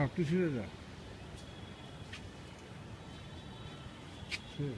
啥必须的，是。